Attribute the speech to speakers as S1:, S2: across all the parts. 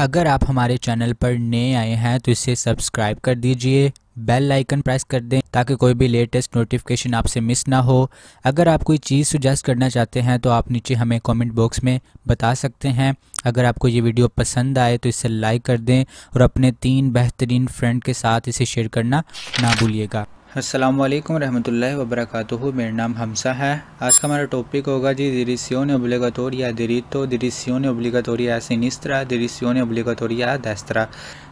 S1: अगर आप हमारे चैनल पर नए आए हैं तो इसे सब्सक्राइब कर दीजिए बेल आइकन प्रेस कर दें ताकि कोई भी लेटेस्ट नोटिफिकेशन आपसे मिस ना हो अगर आप कोई चीज़ सुजेस्ट करना चाहते हैं तो आप नीचे हमें कमेंट बॉक्स में बता सकते हैं अगर आपको ये वीडियो पसंद आए तो इसे लाइक कर दें और अपने तीन बेहतरीन फ्रेंड के साथ इसे शेयर करना ना भूलिएगा असलम रहमतुल्लाहि वबरकत मेरा नाम हमसा है आज का हमारा टॉपिक होगा जी दिरिसियोन ओब्लिगतोरिया दिरितो दिरिसियोन ओब्लिगतोरिया सिनिस्त्रा दिरिसियोन ओब्लिगतोरिया दस्तरा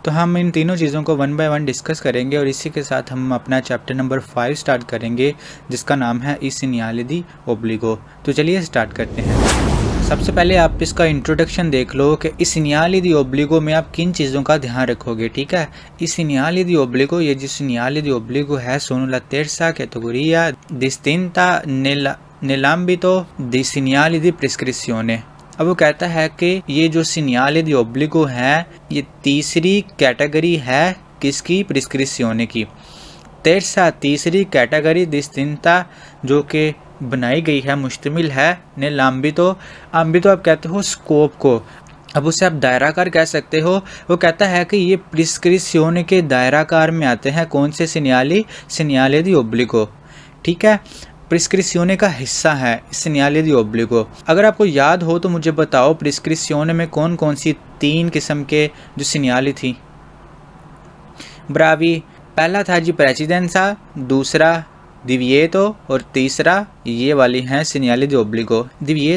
S1: तो हम इन तीनों चीज़ों को वन बाय वन डिस्कस करेंगे और इसी के साथ हम अपना चैप्टर नंबर फाइव स्टार्ट करेंगे जिसका नाम है इसनियालिदी ओब्लिगो तो चलिए स्टार्ट करते हैं सबसे पहले आप इसका इंट्रोडक्शन देख लो कि इस नियाली दी ओब्लिगो में आप किन चीज़ों का ध्यान रखोगे ठीक है इस नियाली दी ओब्लिगो ये जिस नियाली दी ओब्लिगो है सोनूला तेरसा कैतोगोरिया दिस्तिनता नेला निलंबितो दी सिनियाली दी प्रिस्क्रिप्सियोने अब वो कहता है कि ये जो सिनियाले दी ओब्लिगो है ये तीसरी कैटेगरी है किसकी प्रिस्क्रिप्सियोने की तेरसा तीसरी कैटेगरी दिस्तिनता जो कि बनाई गई है मुश्तमिल है ने लाम्बी तो तो आप कहते हो स्कोप को अब उसे आप दायराकार कह सकते हो वो कहता है कि ये प्रिस्क्रिप्शन के दायराकार में आते हैं कौन से सिनियाली सिनियाले दी ओब्लिको ठीक है प्रिस्क्रिप्शन का हिस्सा है सिनियाले दी ओब्लिको अगर आपको याद हो तो मुझे बताओ प्रिस्क्रिप्शन में कौन कौन सी तीन किस्म के जो सिनियाली थी ब्रावी पहला था जी प्रेसिडेंसा दूसरा तो और तीसरा ये वाली सिनियाली सिनियालिदी ओब्लिगो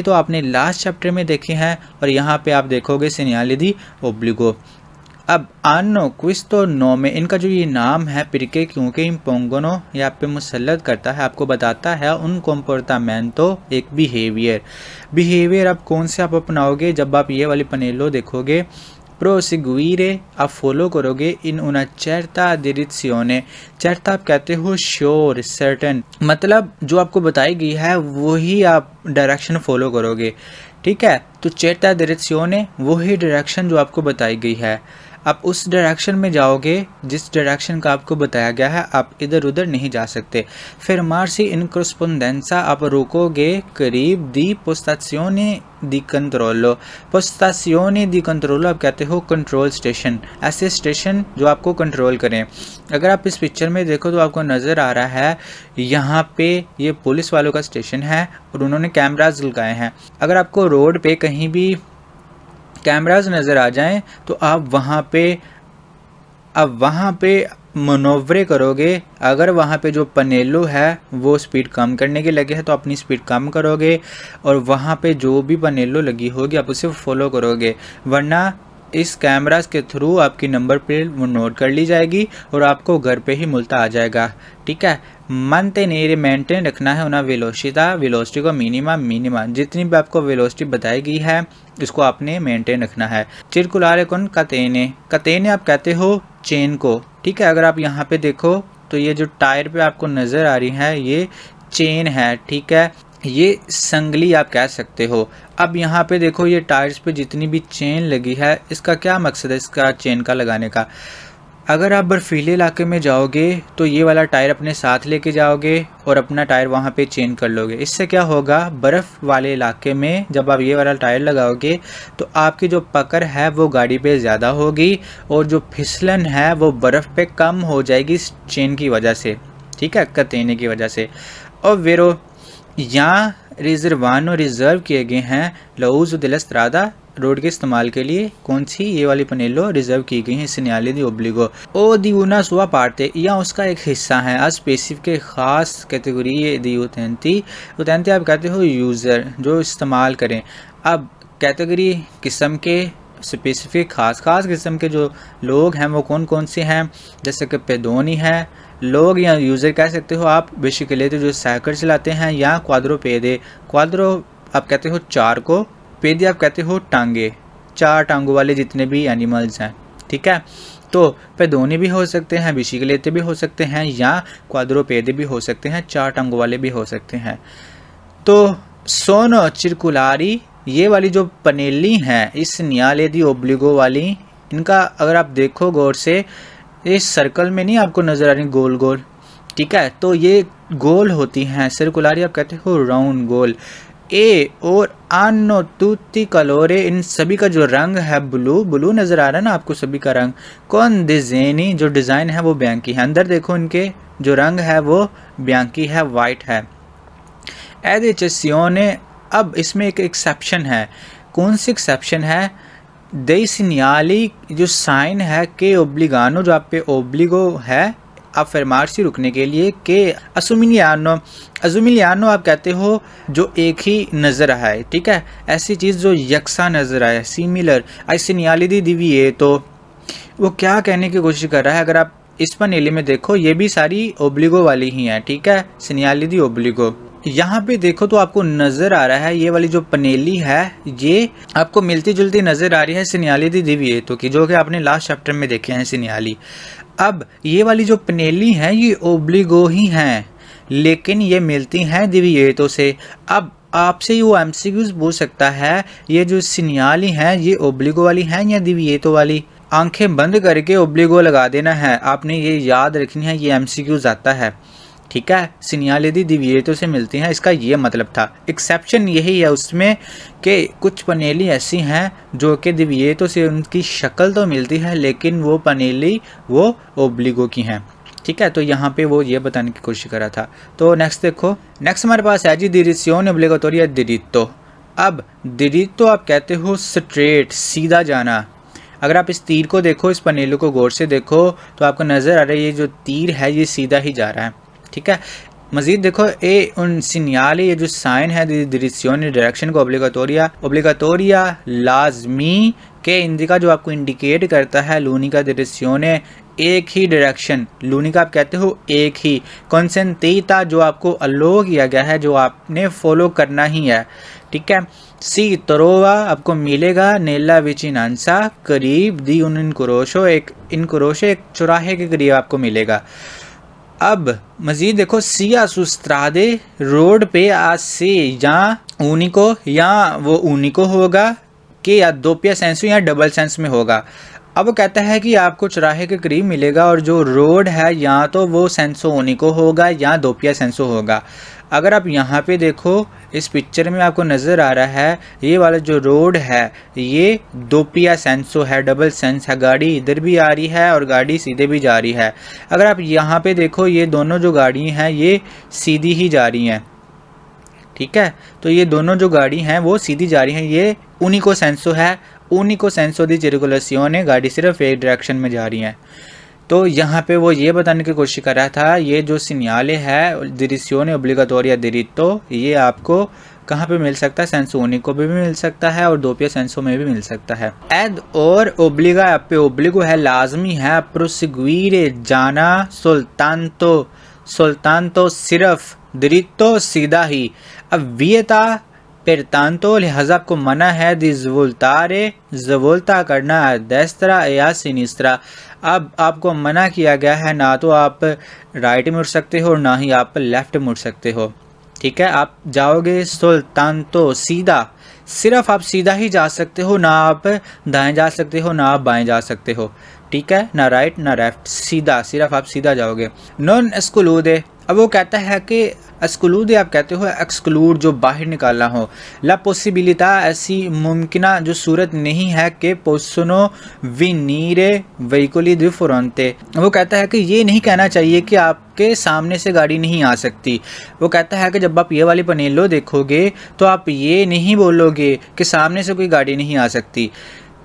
S1: तो आपने लास्ट चैप्टर में देखी हैं और यहाँ पे आप देखोगे सिनियालिदी ओब्लिगो अब आनो क्विस्तो नो में इनका जो ये नाम है पिरके क्योंकि इन पोंगनो या पे मुसलत करता है आपको बताता है उन कॉम्पोर्टामेंटो एक बिहेवियर बिहेवियर आप कौन से आप अपनाओगे जब आप ये वाली पनेलो देखोगे प्रोसिगुरे आप फॉलो करोगे इन उना चरता दिरित्सियोने चरता आप कहते हो श्योर सर्टन मतलब जो आपको बताई गई है वही आप डायरेक्शन फॉलो करोगे ठीक है तो चेरता दिरित्सियोने वही डायरेक्शन जो आपको बताई गई है आप उस डायरेक्शन में जाओगे जिस डायरेक्शन का आपको बताया गया है आप इधर उधर नहीं जा सकते फिर in corrispondenza आप रोकोगे करीब दी पोस्तासियोने दी कंट्रोलो पोस्तासियोने दी कंट्रोलो आप कहते हो कंट्रोल स्टेशन ऐसे स्टेशन जो आपको कंट्रोल करें अगर आप इस पिक्चर में देखो तो आपको नज़र आ रहा है यहाँ पे ये पुलिस वालों का स्टेशन है और उन्होंने कैमराज लगाए हैं अगर आपको रोड पे कहीं भी कैमराज नज़र आ जाएं तो आप वहाँ पे अब वहाँ पे मनोवरे करोगे अगर वहाँ पे जो पनेलो है वो स्पीड कम करने के लगे हैं तो अपनी स्पीड कम करोगे और वहाँ पे जो भी पनेलो लगी होगी आप उसे फॉलो करोगे वरना इस कैमरास के थ्रू आपकी नंबर प्लेट वो नोट कर ली जाएगी और आपको घर पे ही मुलता आ जाएगा ठीक है मानते मेंटेन रखना है उन्हें वेलोसिटा वेलोसिटी को मिनिमा मिनिमा जितनी भी आपको वेलोसिटी बताई गई है इसको आपने मेंटेन रखना है चिरकुलारे कौन कतेने कतेने आप कहते हो चेन को ठीक है अगर आप यहाँ पे देखो तो ये जो टायर पे आपको नज़र आ रही है ये चेन है ठीक है ये संगली आप कह सकते हो अब यहाँ पे देखो ये टायर्स पे जितनी भी चेन लगी है इसका क्या मकसद है इसका चेन का लगाने का अगर आप बर्फीले इलाके में जाओगे तो ये वाला टायर अपने साथ लेके जाओगे और अपना टायर वहाँ पे चेंज कर लोगे इससे क्या होगा बर्फ़ वाले इलाके में जब आप ये वाला टायर लगाओगे तो आपकी जो पकड़ है वो गाड़ी पे ज़्यादा होगी और जो फिसलन है वो बर्फ़ पे कम हो जाएगी इस चेन की वजह से ठीक है कतरने की वजह से और वेरो यहाँ रिजर्वान रिज़र्व किए गए हैं लऊज़ दिलस्तरादा रोड के इस्तेमाल के लिए कौन सी ये वाली पनेलो रिजर्व की गई है सिनियाली दी ओब्लिगो ओ दी उना सुआ पार्टे या उसका एक हिस्सा है आ स्पेसिफिक खास कैटेगरी दी उतैंती उतैंती आप कहते हो यूज़र जो इस्तेमाल करें अब कैटेगरी किस्म के स्पेसिफिक खास खास किस्म के जो लोग हैं वो कौन कौन से हैं जैसे कि पेदोनी है लोग या यूज़र कह सकते हो आप बेशिकले तो जो साइकिल चलाते हैं या क्वाद्रो पेदे क्वाद्रो आप कहते हो चार को पे आप कहते हो टांगे चार टांगों वाले जितने भी एनिमल्स हैं ठीक है तो पैदोनी भी हो सकते हैं विशिकलेते भी हो सकते हैं या पेदे भी हो सकते हैं चार टांगों वाले भी हो सकते हैं तो सोनो चिरकुलारी ये वाली जो पनेली हैं इस न्याले दी ओब्लिगो वाली इनका अगर आप देखो गौर से इस सर्कल में नहीं आपको नज़र आ रही गोल गोल ठीक है तो ये गोल होती हैं सर्कुलारी आप कहते हो राउंड गोल ए और आनो तूती कलोरे इन सभी का जो रंग है ब्लू ब्लू नज़र आ रहा है ना आपको सभी का रंग कौन दिजेनी जो डिज़ाइन है वो ब्यांकी है अंदर देखो इनके जो रंग है वो ब्यांकी है वाइट है एद ने अब इसमें एक एक्सेप्शन है कौन सी एक्सेप्शन है दई सिनियाली जो साइन है के ओब्लिगानो जो आप पे ओब्लिगो है आप फरमारसी रुकने के लिए के असुमिलियानो अजुमिलियानो आप कहते हो जो एक ही नज़र आए ठीक है ऐसी चीज़ जो यकसा नज़र आए सिमिलर ऐसे नियालिदी दिवी तो वो क्या कहने की कोशिश कर रहा है अगर आप इस पर नीले में देखो ये भी सारी ओब्लिगो वाली ही हैं ठीक है सिनियालिदी ओब्लिगो यहाँ पे देखो तो आपको नज़र आ रहा है ये वाली जो पनेली है ये आपको मिलती जुलती नज़र आ रही है सिनियाली दी दिवी तो कि जो कि आपने लास्ट चैप्टर में देखे हैं सिनियाली अब ये वाली जो पनेली हैं ये ओब्लिगो ही हैं लेकिन ये मिलती हैं दिविएटो से अब आपसे वो एम सी क्यूज पूछ सकता है ये जो सिनियाली हैं ये ओब्लिगो वाली हैं या दिव्यतो वाली आंखें बंद करके ओब्लिगो लगा देना है आपने ये याद रखनी है ये एम सी क्यूज आता है ठीक है सिनियाल यदि दिव्यतों से मिलती हैं इसका ये मतलब था एक्सेप्शन यही है उसमें कि कुछ पनेली ऐसी हैं जो कि दिव्यतों से उनकी शक्ल तो मिलती है लेकिन वो पनेली वो ओब्लिगो की हैं ठीक है तो यहाँ पे वो ये बताने की कोशिश कर रहा था तो नेक्स्ट देखो नेक्स्ट हमारे पास है जी दिरिसियोन ओब्लिगोतोरी तो या दिरितो अब दिरितो आप कहते हो स्ट्रेट सीधा जाना अगर आप इस तीर को देखो इस पनेलों को गौर से देखो तो आपको नज़र आ रहा है ये जो तीर है ये सीधा ही जा रहा है ठीक है मजीद देखो ए उन सिनियाली ये जो साइन है दिरिसियोनी डायरेक्शन को ओब्लिकोरिया ओब्लिकोरिया लाजमी के हिंदी का जो आपको इंडिकेट करता है लूनी का दिरिसियोने एक ही डायरेक्शन लूनी का आप कहते हो एक ही कॉन्सेंतीता जो आपको अलो किया गया है जो आपने फॉलो करना ही है ठीक है सी तरोवा आपको मिलेगा नेला विचिनांसा करीब दी उन इन कुरोशो एक इन क्रोशो एक चौराहे के करीब आपको मिलेगा अब मज़ीद देखो सिया सुस्त्रादे रोड पे आ से यहाँ ऊनी को या वो ऊनी को होगा कि या दोपिया सेंस या डबल सेंस में होगा अब वो कहता है कि आपको चौराहे के करीब मिलेगा और जो रोड है या तो वो सेंसो ऊनी को होगा या दोपिया सेंसो होगा अगर आप यहाँ पे देखो इस पिक्चर में आपको नज़र आ रहा है ये वाला जो रोड है ये दोपिया सेंसो है डबल सेंस है गाड़ी इधर भी आ रही है और गाड़ी सीधे भी जा रही है अगर आप यहाँ पे देखो ये दोनों जो गाड़ी हैं ये सीधी ही जा रही हैं ठीक है तो ये दोनों जो गाड़ी हैं वो सीधी जा रही हैं ये उन्हीं को सेंसो है उन्हीं को सेंसो दी चिरुकुलसियों ने गाड़ी सिर्फ एक डायरेक्शन में जा रही हैं तो यहाँ पे वो ये बताने की कोशिश कर रहा था ये जो सिन्याले है दिरिसियोने ओब्लिगातोर या दिरितो ये आपको कहाँ पे मिल सकता है सेंसोनिको पे भी मिल सकता है और दोपिया सेंसो में भी मिल सकता है एद और ओब्लिगा पे ओब्लिगो है लाजमी है प्रोसिगवीर जाना सुल्तान तो सुल्तान तो सिर्फ दरितो सीधा ही अब वियता तो लिहाजा आपको मना है रे जवुलता करना दस्तरा या सिनिस्तरा अब आपको मना किया गया है ना तो आप राइट मुड़ सकते हो ना ही आप लेफ़्ट मुड़ सकते हो ठीक है आप जाओगे सुल्तान तो सीधा सिर्फ आप सीधा ही जा सकते हो ना आप दाएं जा सकते हो ना आप बाएं जा सकते हो ठीक है ना राइट ना लेफ्ट सीधा सिर्फ आप सीधा जाओगे नॉन एस्कुलूदे अब वो कहता है कि एक्सक्लूड आप कहते हो एक्सक्लूड जो बाहर निकालना हो ला पॉसिबिलिता ऐसी मुमकिन जो सूरत नहीं है कि पोसनो विनीरे वहीकुली दुरंते वो कहता है कि ये नहीं कहना चाहिए कि आपके सामने से गाड़ी नहीं आ सकती वो कहता है कि जब आप ये वाली पनेलो देखोगे तो आप ये नहीं बोलोगे कि सामने से कोई गाड़ी नहीं आ सकती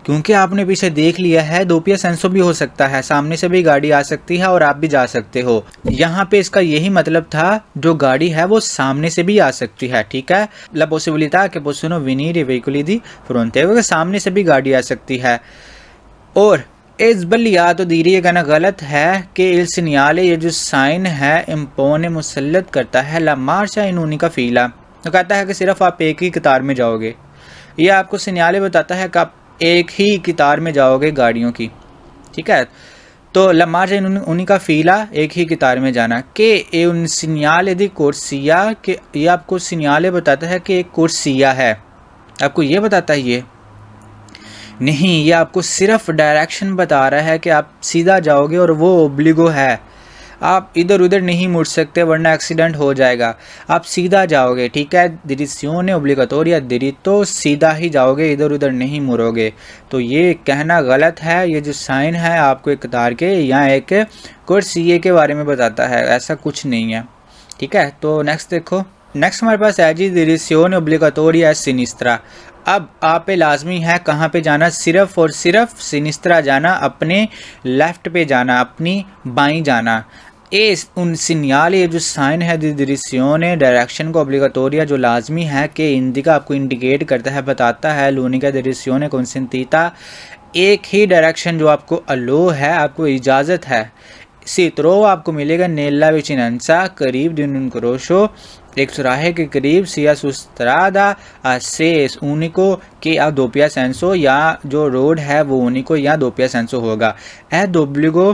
S1: क्योंकि आपने पीछे देख लिया है दोपिया सेंसो भी हो सकता है सामने से भी गाड़ी आ सकती है और आप भी जा सकते हो यहाँ पे इसका यही मतलब था जो गाड़ी है वो सामने से भी आ सकती है ठीक है ला पॉसिबिलिटा के पोसुनो विनीर वेकुली दी फ्रोनते क्योंकि सामने से भी गाड़ी आ सकती है और इस बल या तो दीरी कहना गलत है कि इल्सनियाले ये जो साइन है इम्पोन मुसलत करता है ला मार्शा इनूनी का फीला तो कहता है कि सिर्फ आप एक ही कतार में जाओगे ये आपको सिनियाले बताता है कि आप एक ही कितार में जाओगे गाड़ियों की ठीक है तो लमार जैन उन्हीं का फीला एक ही कितार में जाना के ए उन सिनियाल यदि कुर्सिया के ये आपको सिनियाले बताता है कि एक कुर्सिया है आपको ये बताता है ये नहीं ये आपको सिर्फ डायरेक्शन बता रहा है कि आप सीधा जाओगे और वो ओब्लिगो है आप इधर उधर नहीं मुड़ सकते वरना एक्सीडेंट हो जाएगा आप सीधा जाओगे ठीक है दिरिसियोने ओब्लिगतोरिया दिरी तो सीधा ही जाओगे इधर उधर नहीं मुड़ोगे तो ये कहना गलत है ये जो साइन है आपको एक कतार के या एक कोर्स ये के बारे में बताता है ऐसा कुछ नहीं है ठीक है तो नेक्स्ट देखो नेक्स्ट हमारे पास है जी दिरिसियोन ओब्लिगतोरिया सिनिस्त्रा अब आप पे लाजमी है कहाँ पे जाना सिर्फ और सिर्फ सिनिस्त्रा जाना अपने लेफ़्ट पे जाना अपनी बाई जाना ए उन सिनियाल ये जो साइन है दृश्यों ने डायरेक्शन को अब्लिगतोरिया जो लाजमी है कि इंदिका आपको इंडिकेट करता है बताता है लूनिका दृश्यों ने कौनसिनतीता एक ही डायरेक्शन जो आपको अलो है आपको इजाज़त है सीतरो आपको मिलेगा नेला विचिनसा करीब दिन क्रोशो एक सुराहे के करीब सिया सुस्तरादा सेस उनिको के आप दोपिया सेंसो या जो रोड है वो ऊनिको या दोपिया सेंसो होगा ए दोब्लिगो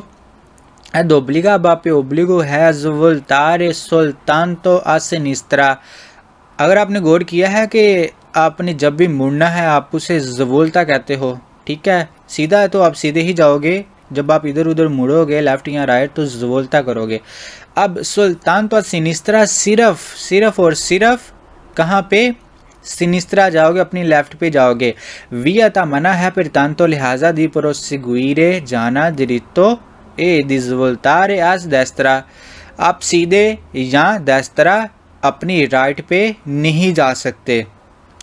S1: ad obliga ओब्लिगो हैज़ वुल तार सुल्तान तो अस अगर आपने गौर किया है कि आपने जब भी मुड़ना है आप उसे जबोलता कहते हो ठीक है सीधा है तो आप सीधे ही जाओगे जब आप इधर उधर मुड़ोगे लेफ़्ट या राइट तो जबोलता करोगे अब सुल्तान तो सिनिस्तरा सिर्फ सिर्फ और सिर्फ कहाँ पे सिनिस्तरा जाओगे अपनी लेफ़्ट पे जाओगे वी अता मना है पर तान तो लिहाजा दी परो सिगुरे जाना दरित ए di svoltare दस्तरा आप सीधे या दस्तरा अपनी राइट पे नहीं जा सकते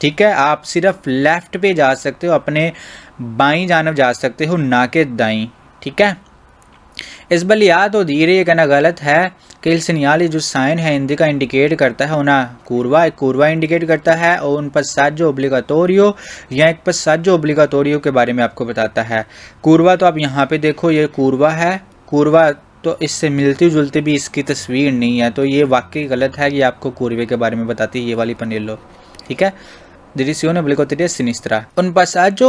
S1: ठीक है आप सिर्फ लेफ़्ट पे जा सकते हो अपने बाई जानब जा सकते हो ना कि दाई ठीक है इस बल या तो धीरे ये कहना गलत है कि इल्सनियाली जो साइन है हिंदी का इंडिकेट करता है उन्हें कुरवा एक कूरवा इंडिकेट करता है और उन पर साजो ओब्लिगातोरियो या एक पर साजो तोरियो के बारे में आपको बताता है कुरवा तो आप यहाँ पे देखो ये कुरवा है कुरवा तो इससे मिलती जुलती भी इसकी तस्वीर नहीं है तो ये वाकई गलत है कि आपको कूरवे के बारे में बताती है ये वाली पनीर ठीक है Dirizione obbligatoria a sinistra. Un passaggio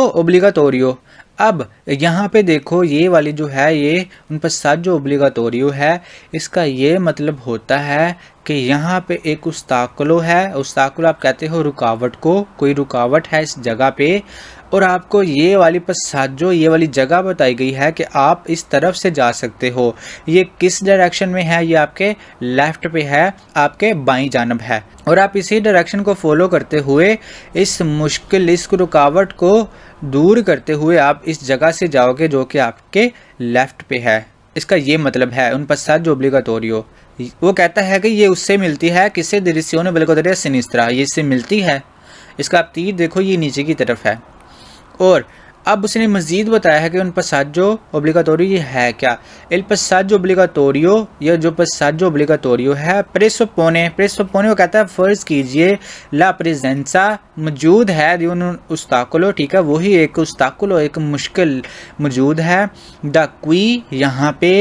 S1: तोरियो अब यहाँ पे देखो ये वाली जो है ये उन पर सात जो ओब्लिगातोरियो है इसका ये मतलब होता है कि यहाँ पे एक उस्ताकलो है उस्ताकलो आप कहते हो रुकावट को कोई रुकावट है इस जगह पे और आपको ये वाली पसाजो ये वाली जगह बताई गई है कि आप इस तरफ से जा सकते हो ये किस डायरेक्शन में है ये आपके लेफ़्ट पे है आपके बाई जानब है और आप इसी डायरेक्शन को फॉलो करते हुए इस मुश्किल इस रुकावट को दूर करते हुए आप इस जगह से जाओगे जो कि आपके लेफ़्ट पे है इसका ये मतलब है उन पश्चात जो ओब्लिगातोरियो वो कहता है कि ये उससे मिलती है किससे ने बल्कि सिनिस्त्रा ये इससे मिलती है इसका आप तीर देखो ये नीचे की तरफ है और अब उसने मज़ीद बताया है कि उन पसाजो ओब्लिगातोरियो है क्या इल पसाजो ओब्लिगातोरियो या जो पसाजो ओब्लिगातोरियो है प्रेसो पोने पोने वो कहता है फ़र्ज़ कीजिए ला प्रेजेंसा मौजूद है उन उस्ताकुलो ठीक है वही एक उस्ताकुलो एक मुश्किल मौजूद है द क्वी यहाँ पे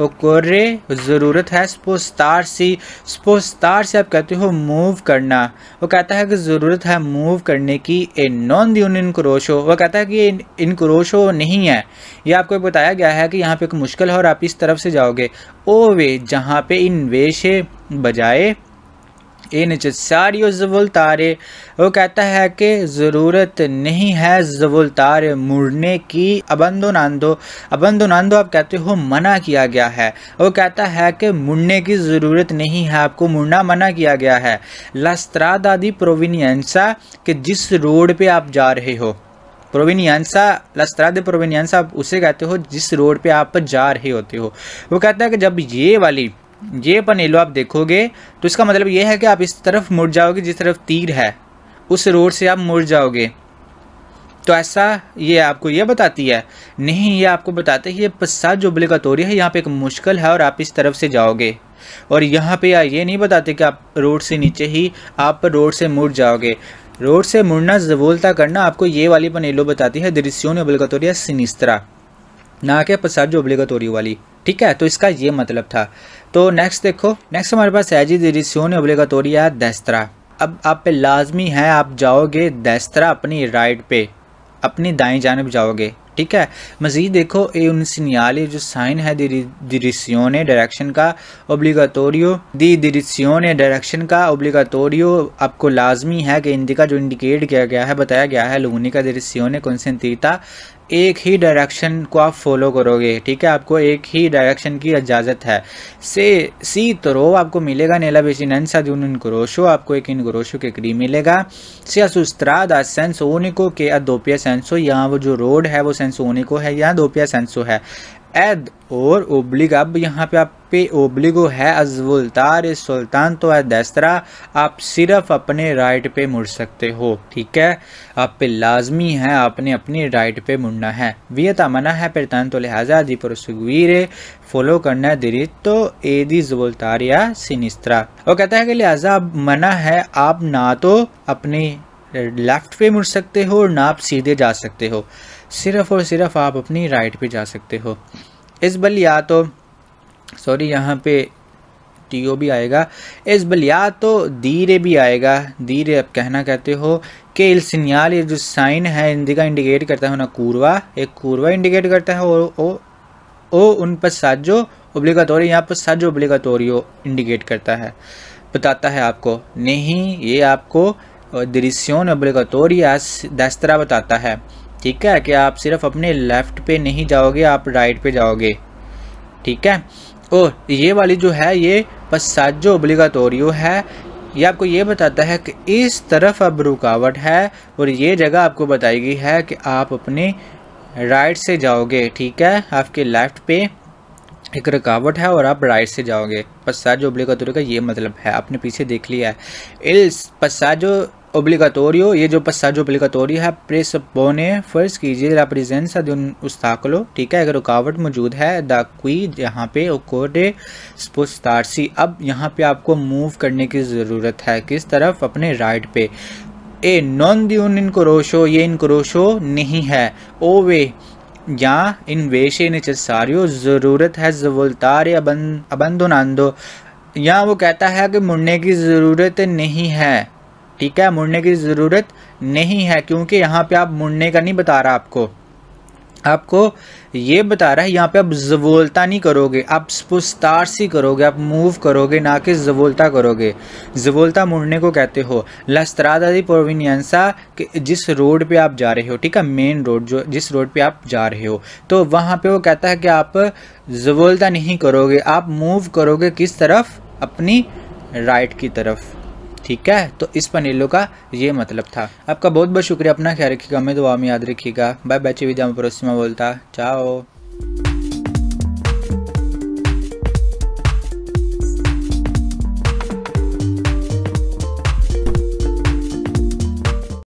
S1: ओकोरे ज़रूरत है स्पोस्तार सी स्पोस्तार से आप कहते हो मूव करना वो कहता है कि ज़रूरत है मूव करने की ए नॉन दी इनक्रोश क्रोशो वो कहता है कि इनक्रोश इन क्रोशो नहीं है यह आपको बताया गया है कि यहाँ पे एक मुश्किल है और आप इस तरफ से जाओगे ओ वे जहाँ पे इन वेश बजाए नीचे सारी जबुल तारे वो कहता है कि ज़रूरत नहीं है जबुल तारे मुड़ने की अबंदो नांदो अबंदो नांदो आप कहते हो मना किया गया है वो कहता है कि मुड़ने की ज़रूरत नहीं है आपको मुड़ना मना किया गया है लस्त्रा दादी प्रोविनियंसा कि जिस रोड पे आप जा रहे हो प्रोविनियंसा लस्त्रा दे प्रोविनियंसा आप उसे कहते हो जिस रोड पे आप जा रहे होते हो वो कहता है कि जब ये वाली ये पनेलो आप देखोगे तो इसका मतलब ये है कि आप इस तरफ मुड़ जाओगे जिस तरफ तीर है उस रोड से आप मुड़ जाओगे तो ऐसा ये आपको ये बताती है नहीं ये आपको बताते हैं ये पसाद जो ब्लिकातोरी है यहाँ पे एक मुश्किल है और आप इस तरफ से जाओगे और यहाँ पे ये नहीं बताते कि आप रोड से नीचे ही आप रोड से मुड़ जाओगे रोड से मुड़ना जबोलता करना आपको ये वाली पनेलो बताती है दृश्यों ने बलकतोरिया सिनिस्तरा ना के पसाज ओब्लिगतोरी वाली ठीक है तो इसका ये मतलब था तो नेक्स्ट देखो नेक्स्ट हमारे पास है जी दिरिस्यून है दस्तरा अब आप पे लाजमी है आप जाओगे दस्तरा अपनी राइट पे अपनी दाएं जानब जाओगे ठीक है मज़ीद देखो ए उनसनियाली जो साइन है ने डायरेक्शन का ओब्लिगेटोरियो दी ने डायरेक्शन का ओब्लिगेटोरियो आपको लाजमी है कि इंडिका जो इंडिकेट किया गया है बताया गया है लूनी का ने दिरिसियोन तीर्था एक ही डायरेक्शन को आप फॉलो करोगे ठीक है आपको एक ही डायरेक्शन की इजाज़त है से सी तरो तो आपको मिलेगा नेला बेचिन सदून ग्रोशो आपको एक इन ग्रोशो के करीब मिलेगा से असुस्त्राद सेंसोनिको ओनिको के अदोपिया सेंसो यहाँ वो जो रोड है वो सेंसो ओनिको है या दोपिया सेंसो है एद और ओब्लिग अब यहाँ पे आप पे ओब्लिगो है अजवुलतार सुल्तान तो है दस्तरा आप सिर्फ अपने राइट पे मुड़ सकते हो ठीक है आप पे लाजमी है आपने अपने राइट पे मुड़ना है वियता मना है परतान तो लिहाजा दी परसगवीर फॉलो करना है दिरी तो ए दी जबुलतार या सिनिस्तरा वो कहता है कि लिहाजा मना है आप ना तो अपने लेफ़्ट पे मुड़ सकते हो और ना आप सीधे जा सकते हो सिर्फ़ और सिर्फ आप अपनी राइट पे जा सकते हो इस बल या तो सॉरी यहाँ पे टी ओ भी आएगा इस बल या तो धीरे भी आएगा धीरे आप कहना कहते हो कि इल्सिनियाल ये जो साइन है इंदिका इंडिकेट करता है ना कूरवा एक कूरवा इंडिकेट करता है और ओ, ओ उन पर साजो ओब्लिगातोरी यहाँ पर साजो ओब्लिगातोरियो इंडिकेट करता है बताता है आपको नहीं ये आपको दृश्यों या दस्तरा बताता है ठीक है कि आप सिर्फ अपने लेफ़्ट पे नहीं जाओगे आप राइट पे जाओगे ठीक है और ये वाली जो है ये पसाजो ओब्लिगातोरियो है ये आपको ये बताता है कि इस तरफ अब रुकावट है और ये जगह आपको बताई गई है कि आप अपने राइट से जाओगे ठीक है आपके लेफ़्ट पे एक रुकावट है और आप राइट से जाओगे पसाजो उबली का ये मतलब है आपने पीछे देख लिया है इल्स पसाजो obligatorio ये जो पसाजो obligatorio है प्रेस बोने फर्ज कीजिए रिप्रेजेंट्स उन उस्ताकलो ठीक है अगर रुकावट मौजूद है द क्वी यहाँ पे ओकोडे स्पोस्तारसी अब यहाँ पे आपको मूव करने की ज़रूरत है किस तरफ अपने राइट पे ए नॉन दून इन क्रोशो ये इन क्रोशो नहीं है ओ वे या इन वेशे नेचसारियो ज़रूरत है जवोलतार अबन नांदो या वो कहता है कि मुड़ने की ज़रूरत नहीं है ठीक है मुड़ने की ज़रूरत नहीं है क्योंकि यहाँ पे आप मुड़ने का नहीं बता रहा आपको आपको ये बता रहा है यहाँ पे आप जवोलता नहीं करोगे आप स्पुस्तार सी करोगे आप मूव करोगे ना कि जवोलता करोगे जवोलता मुड़ने को कहते हो लस्तरादा दी प्रोविनियंसा जिस रोड पे आप जा रहे हो ठीक है मेन रोड जो जिस रोड पे आप जा रहे हो तो वहाँ पे वो कहता है कि आप जवोलता नहीं करोगे आप मूव करोगे किस तरफ अपनी राइट की तरफ ठीक है तो इस पनीलो का ये मतलब था आपका बहुत बहुत शुक्रिया अपना ख्याल रखिएगा हमें दुआ में याद रखिएगा बाय बाय चिविदा में बोलता चाओ